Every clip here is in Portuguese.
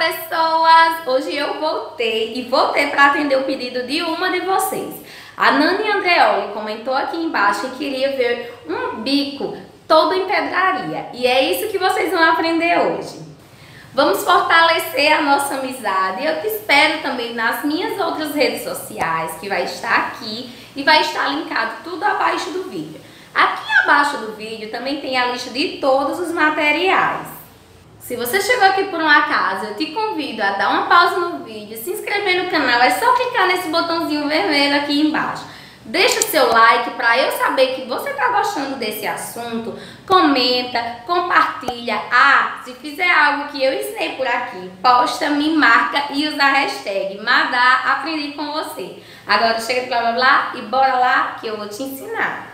pessoas! Hoje eu voltei e voltei para atender o pedido de uma de vocês. A Nani Andreoli comentou aqui embaixo e queria ver um bico todo em pedraria. E é isso que vocês vão aprender hoje. Vamos fortalecer a nossa amizade. Eu te espero também nas minhas outras redes sociais, que vai estar aqui e vai estar linkado tudo abaixo do vídeo. Aqui abaixo do vídeo também tem a lista de todos os materiais. Se você chegou aqui por um acaso, eu te convido a dar uma pausa no vídeo, se inscrever no canal, é só clicar nesse botãozinho vermelho aqui embaixo. Deixa o seu like para eu saber que você está gostando desse assunto, comenta, compartilha. Ah, se fizer algo que eu ensinei por aqui, posta, me marca e usa a hashtag Madá Aprendi com você. Agora chega de blá blá blá e bora lá que eu vou te ensinar.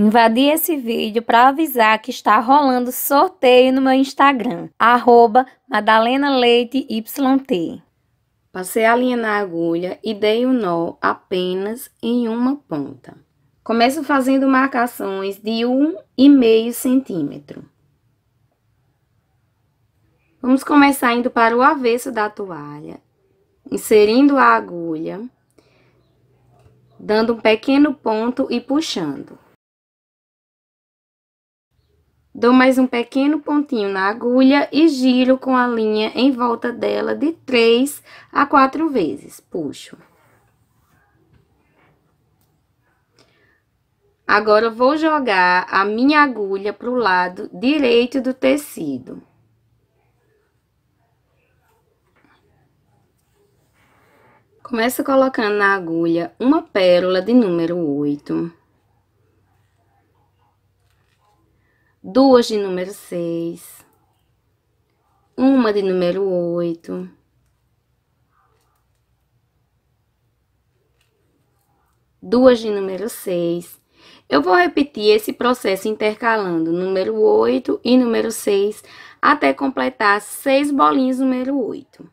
Invadi esse vídeo para avisar que está rolando sorteio no meu Instagram, arroba MadalenaLeiteYT. Passei a linha na agulha e dei o um nó apenas em uma ponta. Começo fazendo marcações de 1,5 centímetro. Vamos começar indo para o avesso da toalha, inserindo a agulha, dando um pequeno ponto e puxando. Dou mais um pequeno pontinho na agulha e giro com a linha em volta dela de três a quatro vezes. Puxo. Agora, vou jogar a minha agulha para o lado direito do tecido. Começo colocando na agulha uma pérola de número 8. duas de número 6, uma de número 8, duas de número 6. Eu vou repetir esse processo intercalando número 8 e número 6 até completar seis bolinhas número 8.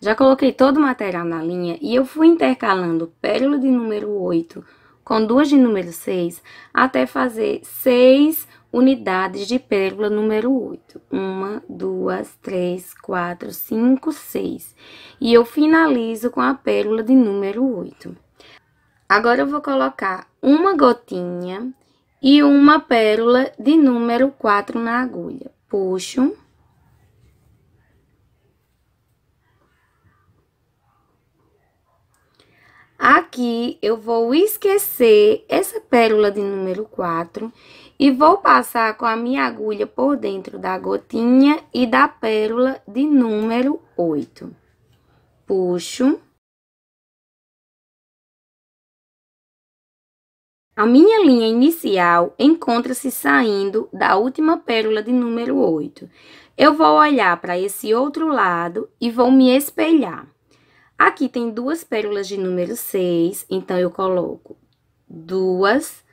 Já coloquei todo o material na linha e eu fui intercalando pérola de número 8 com duas de número 6 até fazer seis unidades de pérola número 8. Uma, duas, três, quatro, cinco, seis. E eu finalizo com a pérola de número 8. Agora eu vou colocar uma gotinha e uma pérola de número 4 na agulha. Puxo. Aqui eu vou esquecer essa pérola de número 4 e vou passar com a minha agulha por dentro da gotinha e da pérola de número 8. Puxo. A minha linha inicial encontra-se saindo da última pérola de número 8. Eu vou olhar para esse outro lado e vou me espelhar. Aqui tem duas pérolas de número 6, então eu coloco duas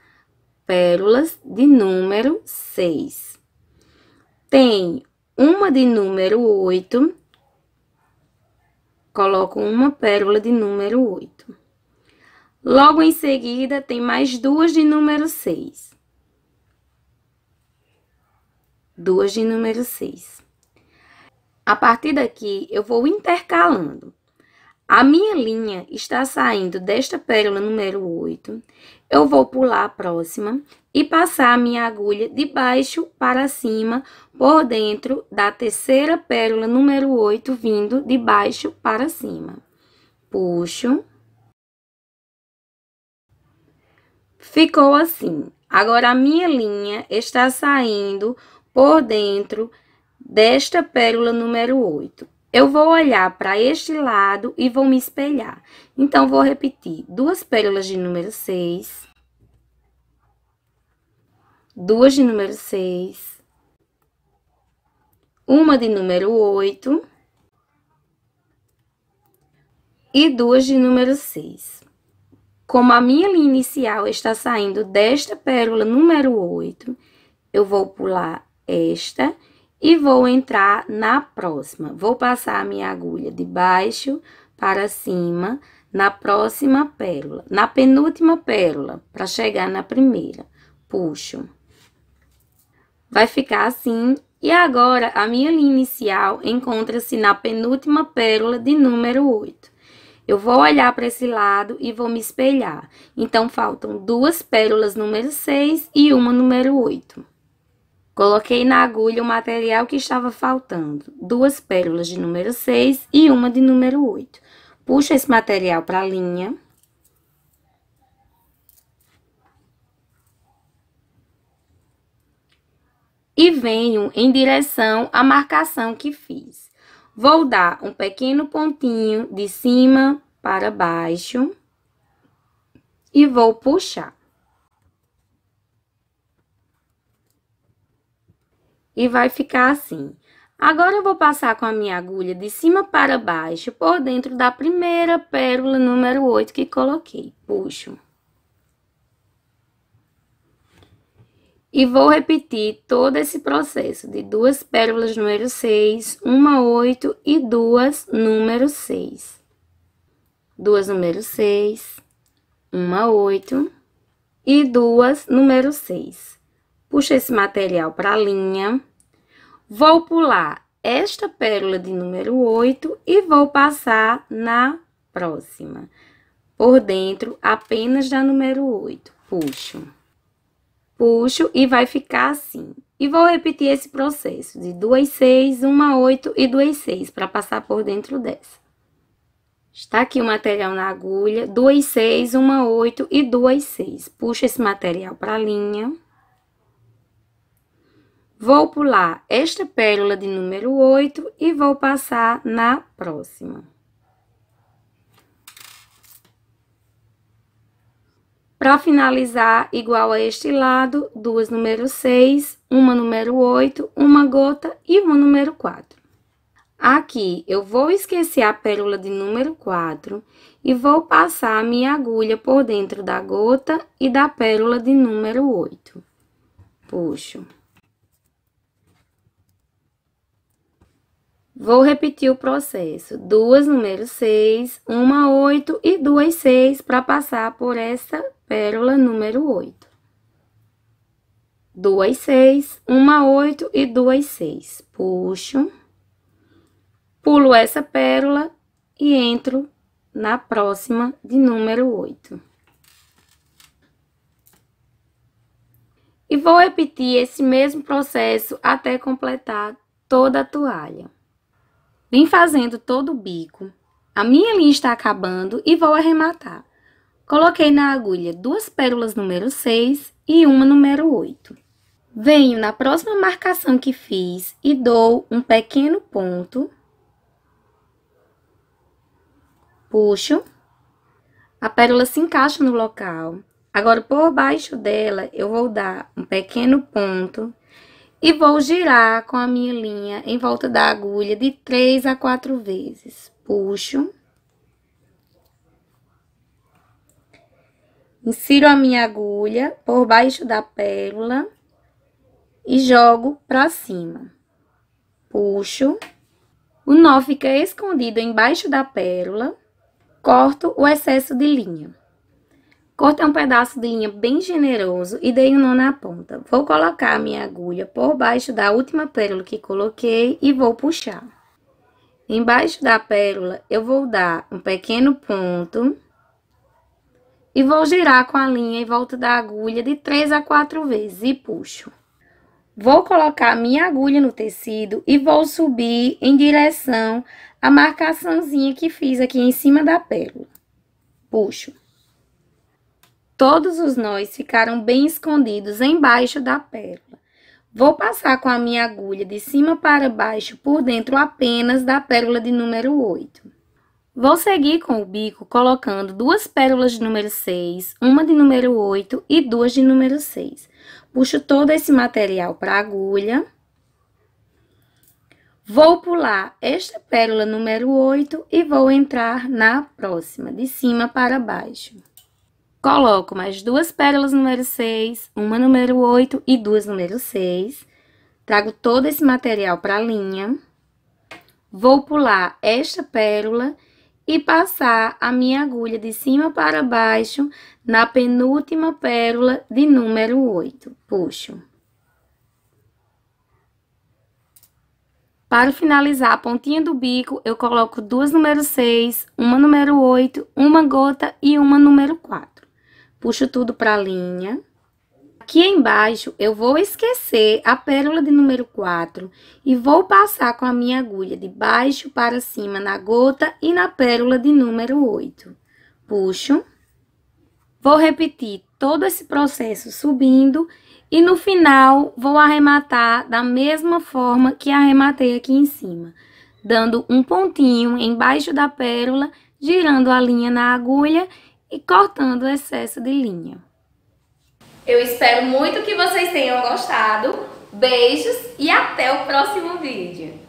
pérolas de número 6. Tem uma de número 8. Coloco uma pérola de número 8. Logo em seguida, tem mais duas de número 6. Duas de número 6. A partir daqui, eu vou intercalando. A minha linha está saindo desta pérola número 8. Eu vou pular a próxima e passar a minha agulha de baixo para cima por dentro da terceira pérola número 8, vindo de baixo para cima. Puxo. Ficou assim. Agora, a minha linha está saindo por dentro desta pérola número 8. Eu vou olhar para este lado e vou me espelhar. Então, vou repetir duas pérolas de número 6, duas de número 6, uma de número 8 e duas de número 6. Como a minha linha inicial está saindo desta pérola número 8, eu vou pular esta e vou entrar na próxima. Vou passar a minha agulha de baixo para cima na próxima pérola, na penúltima pérola, para chegar na primeira. Puxo. Vai ficar assim. E agora, a minha linha inicial encontra-se na penúltima pérola de número 8. Eu vou olhar para esse lado e vou me espelhar. Então, faltam duas pérolas número 6 e uma número 8. Coloquei na agulha o material que estava faltando, duas pérolas de número 6 e uma de número 8. Puxo esse material para a linha. E venho em direção à marcação que fiz. Vou dar um pequeno pontinho de cima para baixo e vou puxar. e vai ficar assim. Agora eu vou passar com a minha agulha de cima para baixo por dentro da primeira pérola número 8 que coloquei. Puxo. E vou repetir todo esse processo de duas pérolas número 6, uma 8 e duas número 6. Duas número 6, uma 8 e duas número 6. Puxo esse material para a linha. Vou pular esta pérola de número 8 e vou passar na próxima. Por dentro, apenas da número 8. Puxo. Puxo e vai ficar assim. E vou repetir esse processo de 2, 6, 1, 8 e 2, 6 para passar por dentro dessa. Está aqui o material na agulha, 2, 6, 1, 8 e 2, 6. Puxa esse material para a linha. Vou pular esta pérola de número 8 e vou passar na próxima. Para finalizar, igual a este lado, duas número 6, uma número 8, uma gota e uma número 4. Aqui, eu vou esquecer a pérola de número 4 e vou passar a minha agulha por dentro da gota e da pérola de número 8. Puxo. Vou repetir o processo. Duas número 6, uma 8 e duas 6 para passar por essa pérola número 8. Duas 6, uma 8 e duas 6. Puxo. Pulo essa pérola e entro na próxima de número 8. E vou repetir esse mesmo processo até completar toda a toalha. Vim fazendo todo o bico. A minha linha está acabando e vou arrematar. Coloquei na agulha duas pérolas número 6 e uma número 8. Venho na próxima marcação que fiz e dou um pequeno ponto. Puxo. A pérola se encaixa no local. Agora, por baixo dela, eu vou dar um pequeno ponto e vou girar com a minha linha em volta da agulha de três a quatro vezes. Puxo. Insiro a minha agulha por baixo da pérola e jogo pra cima. Puxo. O nó fica escondido embaixo da pérola. Corto o excesso de linha. Cortei um pedaço de linha bem generoso e dei um nó na ponta. Vou colocar a minha agulha por baixo da última pérola que coloquei e vou puxar. Embaixo da pérola, eu vou dar um pequeno ponto e vou girar com a linha em volta da agulha de 3 a 4 vezes e puxo. Vou colocar a minha agulha no tecido e vou subir em direção à marcaçãozinha que fiz aqui em cima da pérola. Puxo. Todos os nós ficaram bem escondidos embaixo da pérola. Vou passar com a minha agulha de cima para baixo por dentro apenas da pérola de número 8. Vou seguir com o bico colocando duas pérolas de número 6, uma de número 8 e duas de número 6. Puxo todo esse material para a agulha. Vou pular esta pérola número 8 e vou entrar na próxima, de cima para baixo. Coloco mais duas pérolas número 6, uma número 8 e duas número 6. Trago todo esse material para a linha. Vou pular esta pérola e passar a minha agulha de cima para baixo na penúltima pérola de número 8. Puxo. Para finalizar a pontinha do bico, eu coloco duas número 6, uma número 8, uma gota e uma número 4 puxo tudo para a linha. Aqui embaixo, eu vou esquecer a pérola de número 4 e vou passar com a minha agulha de baixo para cima na gota e na pérola de número 8. Puxo. Vou repetir todo esse processo subindo e no final vou arrematar da mesma forma que arrematei aqui em cima, dando um pontinho embaixo da pérola, girando a linha na agulha e cortando o excesso de linha. Eu espero muito que vocês tenham gostado. Beijos e até o próximo vídeo.